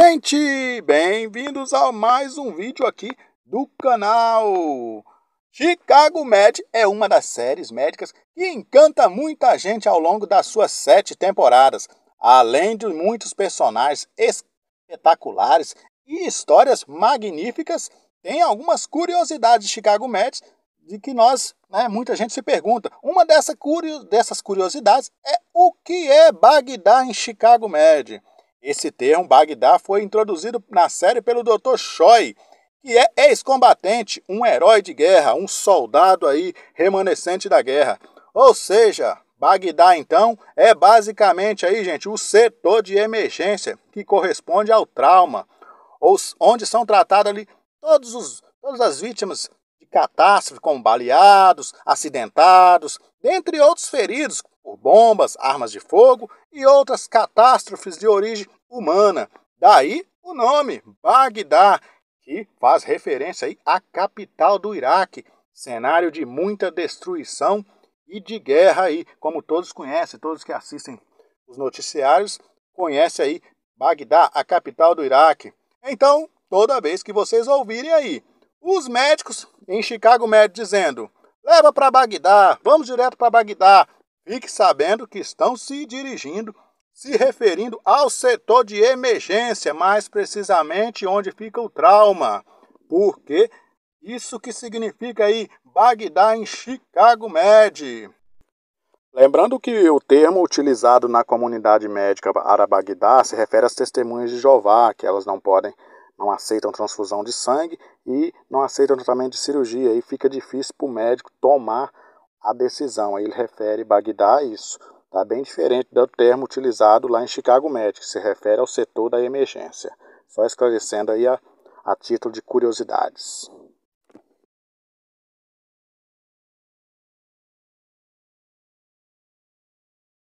gente! Bem-vindos a mais um vídeo aqui do canal. Chicago Med é uma das séries médicas que encanta muita gente ao longo das suas sete temporadas, além de muitos personagens espetaculares e histórias magníficas. Tem algumas curiosidades de Chicago Med de que nós, né, muita gente se pergunta. Uma dessa dessas curiosidades é o que é Bagdá em Chicago Med. Esse termo Bagdá foi introduzido na série pelo Dr. Choi, que é ex-combatente, um herói de guerra, um soldado aí remanescente da guerra. Ou seja, Bagdá então é basicamente aí, gente, o setor de emergência que corresponde ao trauma, onde são tratados ali todos os, todas as vítimas de catástrofe, como baleados, acidentados, dentre outros feridos por bombas, armas de fogo e outras catástrofes de origem humana. Daí o nome, Bagdá, que faz referência aí à capital do Iraque, cenário de muita destruição e de guerra aí, como todos conhecem, todos que assistem os noticiários conhecem aí Bagdá, a capital do Iraque. Então, toda vez que vocês ouvirem aí os médicos em Chicago Med dizendo: "Leva para Bagdá, vamos direto para Bagdá", fique sabendo que estão se dirigindo se referindo ao setor de emergência, mais precisamente onde fica o trauma. Porque isso que significa aí Bagdá em Chicago Med. Lembrando que o termo utilizado na comunidade médica Bagdá se refere às testemunhas de Jeová, que elas não podem, não aceitam transfusão de sangue e não aceitam tratamento de cirurgia. E fica difícil para o médico tomar a decisão. Aí ele refere Bagdá a isso. Está bem diferente do termo utilizado lá em Chicago Med, que se refere ao setor da emergência. Só esclarecendo aí a, a título de curiosidades.